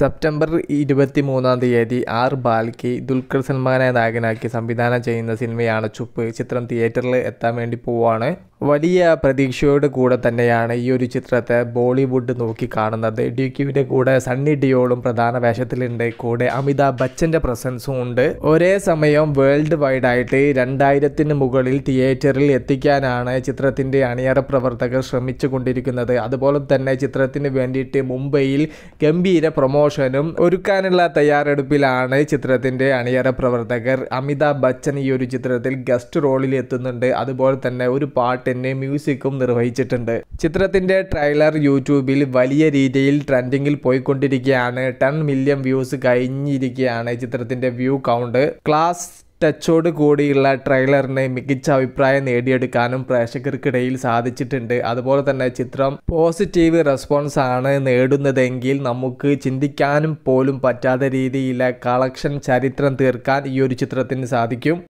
September ഇരുപത്തി മൂന്നാം തീയതി ആർ ബാൽക്കി ദുൽഖർ സൽമാനെ നായകനാക്കി സംവിധാനം ചെയ്യുന്ന സിനിമയാണ് ചുപ്പ് ചിത്രം തിയേറ്ററിൽ എത്താൻ വേണ്ടി പോവുകയാണ് വലിയ പ്രതീക്ഷയോട് കൂടെ തന്നെയാണ് ഈ ഒരു ചിത്രത്തെ ബോളിവുഡ് നോക്കി കാണുന്നത് ഡ്യൂക്യുവിൻ്റെ കൂടെ സണ്ണി ഡിയോളും പ്രധാന വേഷത്തിലുണ്ട് കൂടെ അമിതാഭ് ബച്ചൻ്റെ പ്രസൻസും ഉണ്ട് ഒരേ സമയം വേൾഡ് വൈഡ് ആയിട്ട് രണ്ടായിരത്തിന് മുകളിൽ തിയേറ്ററിൽ എത്തിക്കാനാണ് ചിത്രത്തിൻ്റെ അണിയറ പ്രവർത്തകർ ശ്രമിച്ചു കൊണ്ടിരിക്കുന്നത് അതുപോലെ തന്നെ ചിത്രത്തിന് വേണ്ടിയിട്ട് മുംബൈയിൽ ഗംഭീര പ്രൊമോഷനും ഒരുക്കാനുള്ള തയ്യാറെടുപ്പിലാണ് ചിത്രത്തിൻ്റെ അണിയറ പ്രവർത്തകർ അമിതാഭ് ബച്ചൻ ഈ ഒരു ചിത്രത്തിൽ ഗസ്റ്റ് റോളിൽ എത്തുന്നുണ്ട് അതുപോലെ തന്നെ ഒരു പാട്ട് തന്നെ മ്യൂസിക്കും നിർവഹിച്ചിട്ടുണ്ട് ചിത്രത്തിന്റെ ട്രെയിലർ യൂട്യൂബിൽ വലിയ രീതിയിൽ ട്രെൻഡിങ്ങിൽ പോയിക്കൊണ്ടിരിക്കുകയാണ് ടെൻ മില്യൺ വ്യൂസ് കഴിഞ്ഞിരിക്കുകയാണ് ചിത്രത്തിന്റെ വ്യൂ കൗണ്ട് ക്ലാസ് ടച്ചോട് കൂടിയുള്ള ട്രെയിലറിന് മികച്ച അഭിപ്രായം നേടിയെടുക്കാനും പ്രേക്ഷകർക്കിടയിൽ സാധിച്ചിട്ടുണ്ട് അതുപോലെ തന്നെ ചിത്രം പോസിറ്റീവ് റെസ്പോൺസ് ആണ് നേടുന്നതെങ്കിൽ നമുക്ക് ചിന്തിക്കാനും പോലും പറ്റാത്ത രീതിയിലെ കളക്ഷൻ ചരിത്രം തീർക്കാൻ ഈ ഒരു ചിത്രത്തിന് സാധിക്കും